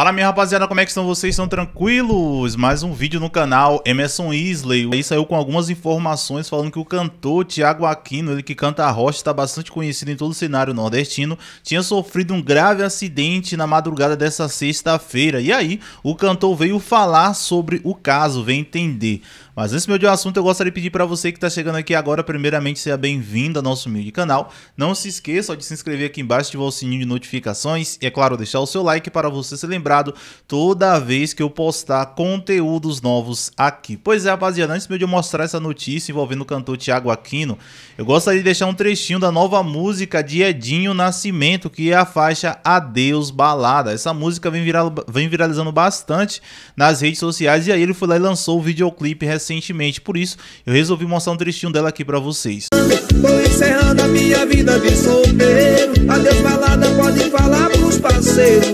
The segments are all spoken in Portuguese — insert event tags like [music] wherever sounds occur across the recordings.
Fala minha rapaziada, como é que estão vocês? Estão tranquilos? Mais um vídeo no canal Emerson Isley. Aí saiu com algumas informações falando que o cantor Tiago Aquino, ele que canta a rocha, está bastante conhecido em todo o cenário nordestino, tinha sofrido um grave acidente na madrugada dessa sexta-feira. E aí, o cantor veio falar sobre o caso, veio entender. Mas antes meu de assunto, eu gostaria de pedir para você que está chegando aqui agora, primeiramente, seja bem-vindo ao nosso humilde canal. Não se esqueça de se inscrever aqui embaixo, ativar o sininho de notificações e, é claro, deixar o seu like para você se lembrar lembrado toda vez que eu postar conteúdos novos aqui. Pois é, rapaziada, antes de eu mostrar essa notícia envolvendo o cantor Tiago Aquino, eu gostaria de deixar um trechinho da nova música de Edinho Nascimento, que é a faixa Adeus Balada. Essa música vem, viral, vem viralizando bastante nas redes sociais e aí ele foi lá e lançou o videoclipe recentemente. Por isso, eu resolvi mostrar um trechinho dela aqui para vocês. Tô encerrando a minha vida de solteiro. Adeus balada, pode falar pros parceiros.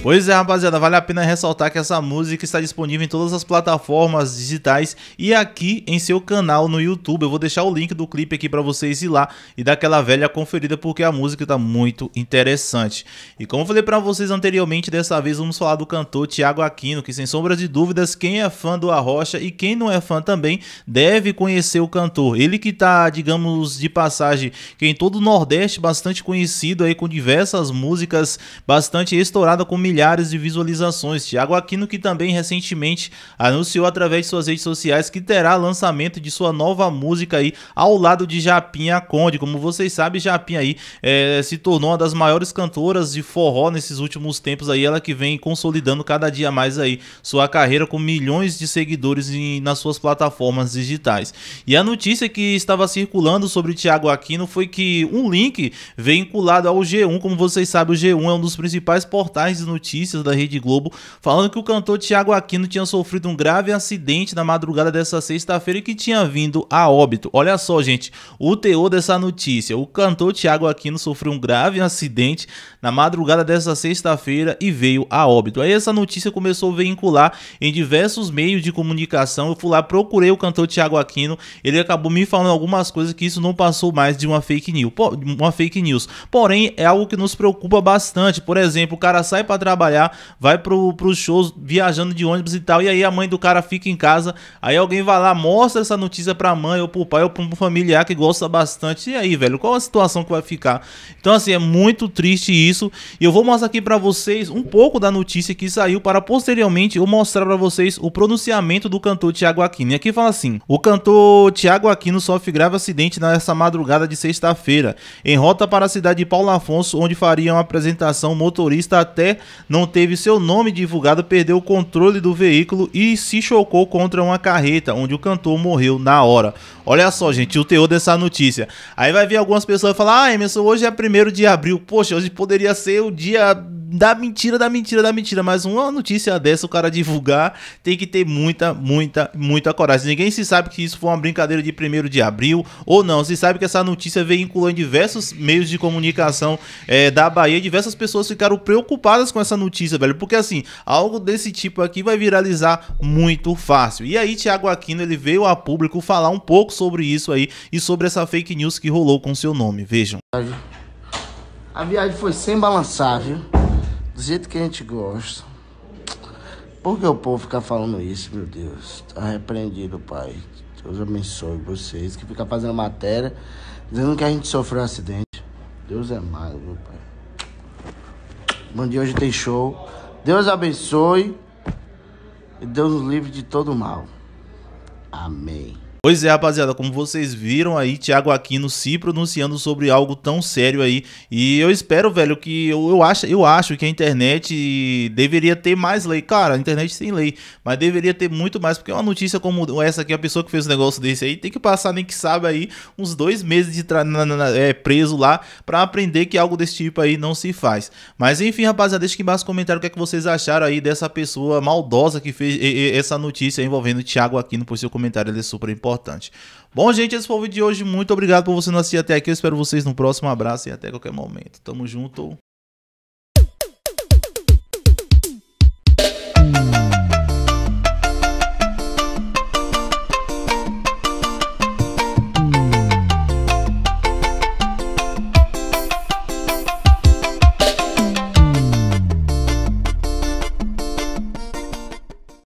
[laughs] Pois é, rapaziada, vale a pena ressaltar que essa música está disponível em todas as plataformas digitais e aqui em seu canal no YouTube. Eu vou deixar o link do clipe aqui para vocês ir lá e dar aquela velha conferida porque a música está muito interessante. E como eu falei para vocês anteriormente, dessa vez vamos falar do cantor Tiago Aquino, que sem sombra de dúvidas, quem é fã do Arrocha e quem não é fã também deve conhecer o cantor. Ele que está, digamos, de passagem, que em todo o Nordeste bastante conhecido aí com diversas músicas, bastante estourada com milhares de visualizações. Tiago Aquino, que também recentemente anunciou através de suas redes sociais que terá lançamento de sua nova música aí ao lado de Japinha Conde. Como vocês sabem, Japinha aí é, se tornou uma das maiores cantoras de forró nesses últimos tempos aí. Ela que vem consolidando cada dia mais aí sua carreira com milhões de seguidores em, nas suas plataformas digitais. E a notícia que estava circulando sobre Tiago Aquino foi que um link vinculado ao G1, como vocês sabem, o G1 é um dos principais portais de notícias notícias da Rede Globo falando que o cantor Tiago Aquino tinha sofrido um grave acidente na madrugada dessa sexta-feira e que tinha vindo a óbito. Olha só, gente, o teor dessa notícia. O cantor Tiago Aquino sofreu um grave acidente na madrugada dessa sexta-feira e veio a óbito. Aí essa notícia começou a veicular em diversos meios de comunicação. Eu fui lá, procurei o cantor Tiago Aquino, ele acabou me falando algumas coisas que isso não passou mais de uma fake news. Uma fake news. Porém, é algo que nos preocupa bastante. Por exemplo, o cara sai para trabalhar, vai pro, pro shows viajando de ônibus e tal. E aí a mãe do cara fica em casa. Aí alguém vai lá, mostra essa notícia pra mãe ou pro pai ou pro familiar que gosta bastante. E aí, velho, qual a situação que vai ficar? Então, assim, é muito triste isso. E eu vou mostrar aqui pra vocês um pouco da notícia que saiu para posteriormente eu mostrar pra vocês o pronunciamento do cantor Tiago Aquino. E aqui fala assim: o cantor Tiago Aquino sofre grave acidente nessa madrugada de sexta-feira, em rota para a cidade de Paulo Afonso, onde faria uma apresentação motorista até não teve seu nome divulgado, perdeu o controle do veículo e se chocou contra uma carreta, onde o cantor morreu na hora. Olha só, gente, o teor dessa notícia. Aí vai vir algumas pessoas falar: Ah, Emerson, hoje é 1 de abril. Poxa, hoje poderia ser o dia da mentira, da mentira, da mentira. Mas uma notícia dessa, o cara divulgar, tem que ter muita, muita, muita coragem. Ninguém se sabe que isso foi uma brincadeira de 1 de abril ou não. Se sabe que essa notícia veiculou em diversos meios de comunicação é, da Bahia. Diversas pessoas ficaram preocupadas com essa notícia, velho. Porque assim, algo desse tipo aqui vai viralizar muito fácil. E aí, Tiago Aquino, ele veio a público falar um pouco sobre isso aí e sobre essa fake news que rolou com seu nome. Vejam. A viagem foi sem balançar, viu? do jeito que a gente gosta. Por que o povo fica falando isso, meu Deus? Tá repreendido, Pai. Deus abençoe vocês que fica fazendo matéria, dizendo que a gente sofreu um acidente. Deus é mal meu Pai. Bom dia, hoje tem show. Deus abençoe e Deus nos livre de todo mal. Amém. Pois é, rapaziada, como vocês viram aí, Thiago Aquino se pronunciando sobre algo tão sério aí. E eu espero, velho, que eu, eu, acho, eu acho que a internet deveria ter mais lei. Cara, a internet tem lei, mas deveria ter muito mais, porque uma notícia como essa aqui, a pessoa que fez um negócio desse aí, tem que passar, nem que sabe aí, uns dois meses de na, na, é, preso lá para aprender que algo desse tipo aí não se faz. Mas enfim, rapaziada, deixa aqui embaixo no comentário o que, é que vocês acharam aí dessa pessoa maldosa que fez e, e, essa notícia envolvendo o Thiago Aquino, por seu comentário, ele é super importante importante. Bom, gente, esse foi o vídeo de hoje. Muito obrigado por você não assistir até aqui. Eu espero vocês no próximo abraço e até qualquer momento. Tamo junto.